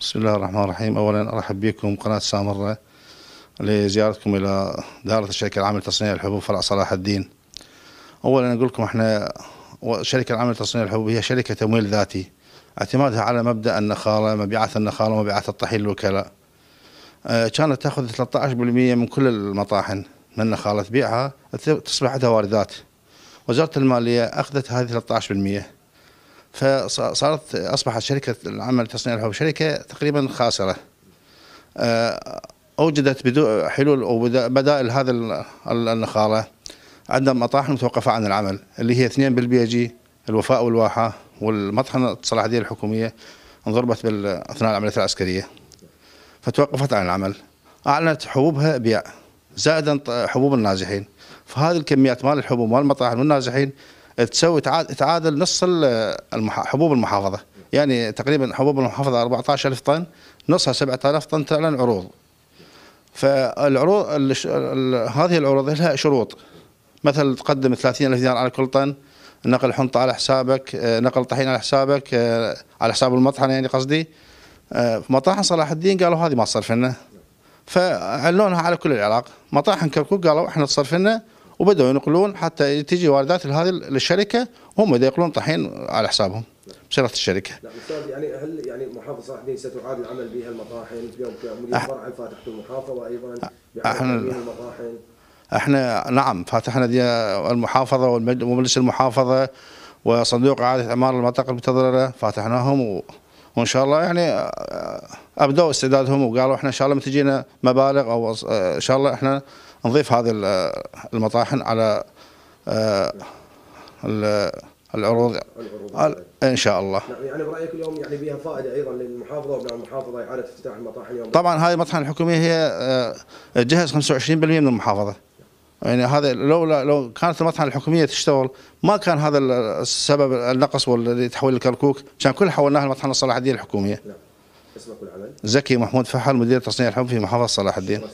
بسم الله الرحمن الرحيم اولا ارحب بكم قناه سامره لزيارتكم الى دائره الشركه العامه لتصنيع الحبوب فرع صلاح الدين اولا اقول لكم احنا الشركه العامه لتصنيع الحبوب هي شركه تمويل ذاتي اعتمادها على مبدا النخاله مبيعات النخاله ومبيعات الطحين للوكلاء آه، كانت تاخذ 13% من كل المطاحن من النخاله تبيعها تصبح عندها واردات وزاره الماليه اخذت هذه 13% فصارت اصبحت شركه العمل تصنيع الحب شركه تقريبا خاسره آه، اوجدت حلول او بدائل هذا النخاله عندما مطاحن متوقفه عن العمل اللي هي اثنين بالبيجي الوفاء والواحه والمطحنه الصلاحيه الحكوميه انضربت اثناء العمليات العسكريه فتوقفت عن العمل اعلنت حبوبها بيع زائدا حبوب النازحين فهذه الكميات مال الحبوب مال المطاحن والنازحين تسوي تعادل نص حبوب المحافظه يعني تقريبا حبوب المحافظه 14000 طن نصها 7000 طن تعلن عروض فالعروض هذه العروض لها شروط مثل تقدم 30000 دينار على كل طن نقل حنطة على حسابك آه، نقل طحين على حسابك آه، على حساب المطحنة يعني قصدي آه، مطاحن صلاح الدين قالوا هذه ما تصرف لنا فعلونها على كل العراق مطاحن كركوك قالوا احنا تصرف لنا وبداوا ينقلون حتى تجي واردات هذه للشركه وهم ينقلون طحين على حسابهم بصيغه الشركه. نعم استاذ يعني هل يعني محافظه صلاح الدين ستعاد العمل بها المطاحن اليوم كمدير أح... فرع فاتحه المحافظه وايضا يعني احنا المطاحن احنا نعم فاتحنا دي المحافظه ومجلس المحافظه وصندوق اعاده اعمار المناطق المتضرره فاتحناهم و... وان شاء الله يعني آه، ابدوا استعدادهم وقالوا احنا ان شاء الله تجينا مبالغ او آه، ان شاء الله احنا نضيف هذه آه، المطاحن على العروض ان شاء الله نعم، يعني برايك اليوم يعني بها فائده ايضا للمحافظه وابناء المحافظه اعاده افتتاح المطاحن اليوم طبعا هذه المطاحن الحكوميه هي تجهز 25% من المحافظه يعني هذا لو لو كانت المطحنه الحكوميه تشتغل ما كان هذا السبب النقص والذي تحول الكركوك كان كل حولناها المطحنه صلاح الدين الحكوميه. نعم. اسمك والعمل؟ زكي محمود فحل مدير تصنيع الحب في محافظه صلاح الدين.